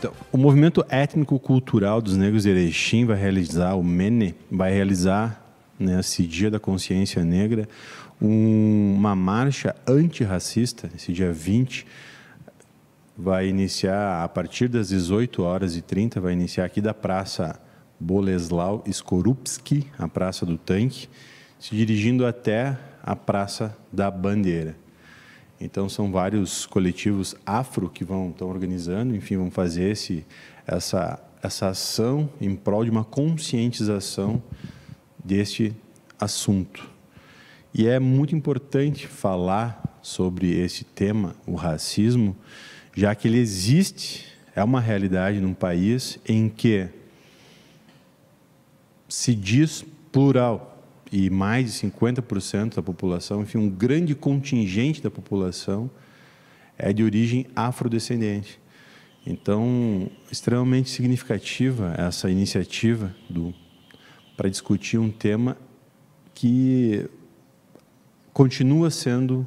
Então, o movimento étnico-cultural dos negros de Erechim vai realizar, o MENE, vai realizar nesse né, Dia da Consciência Negra, um, uma marcha antirracista, esse dia 20, vai iniciar a partir das 18 horas e 30, vai iniciar aqui da Praça Boleslau Skorupski, a Praça do Tanque, se dirigindo até a Praça da Bandeira. Então são vários coletivos afro que vão estão organizando, enfim, vão fazer esse essa essa ação em prol de uma conscientização deste assunto. E é muito importante falar sobre esse tema, o racismo, já que ele existe, é uma realidade num país em que se diz plural, e mais de 50% da população, enfim, um grande contingente da população é de origem afrodescendente. Então, extremamente significativa essa iniciativa do para discutir um tema que continua sendo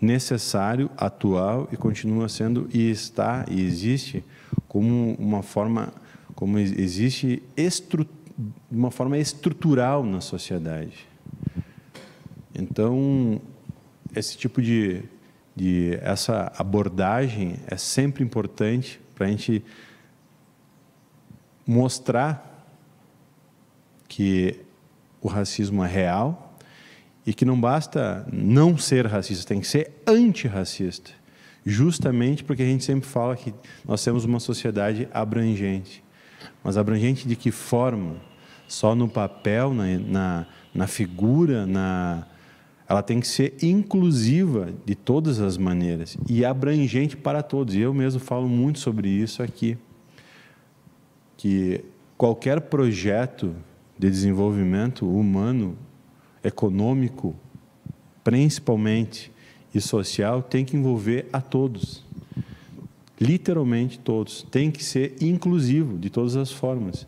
necessário, atual e continua sendo e está e existe como uma forma como existe estrutura de uma forma estrutural na sociedade. Então, esse tipo de, de essa abordagem é sempre importante para a gente mostrar que o racismo é real e que não basta não ser racista, tem que ser antirracista. Justamente porque a gente sempre fala que nós temos uma sociedade abrangente. Mas abrangente de que forma? Só no papel, na, na, na figura, na, ela tem que ser inclusiva de todas as maneiras e abrangente para todos. E eu mesmo falo muito sobre isso aqui, que qualquer projeto de desenvolvimento humano, econômico, principalmente e social, tem que envolver a todos. Literalmente todos. Tem que ser inclusivo, de todas as formas.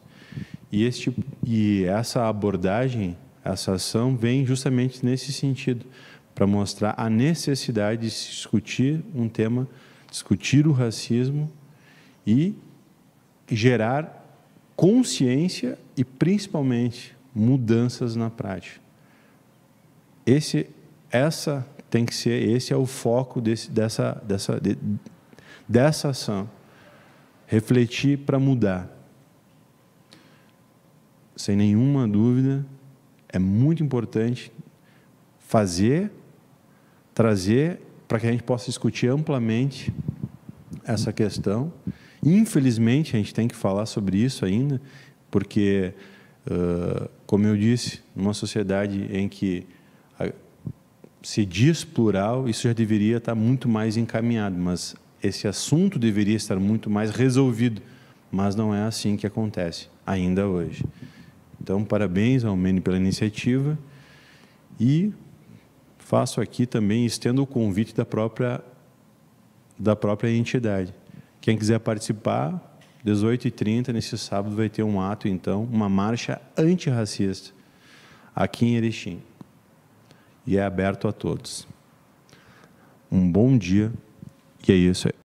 E, este, tipo, e essa abordagem, essa ação, vem justamente nesse sentido para mostrar a necessidade de se discutir um tema, discutir o racismo e gerar consciência e, principalmente, mudanças na prática. Esse, essa tem que ser, esse é o foco desse, dessa, dessa, de, dessa ação, refletir para mudar. Sem nenhuma dúvida, é muito importante fazer, trazer, para que a gente possa discutir amplamente essa questão. Infelizmente, a gente tem que falar sobre isso ainda, porque, como eu disse, numa sociedade em que ah, se diz plural, isso já deveria estar tá muito mais encaminhado, mas esse assunto deveria estar muito mais resolvido, mas não é assim que acontece ainda hoje. Então, parabéns ao Mene pela iniciativa e faço aqui também estendo o convite da própria da própria entidade. Quem quiser participar, 18h30, nesse sábado, vai ter um ato, então, uma marcha antirracista aqui em Erechim. E é aberto a todos. Um bom dia e é isso aí.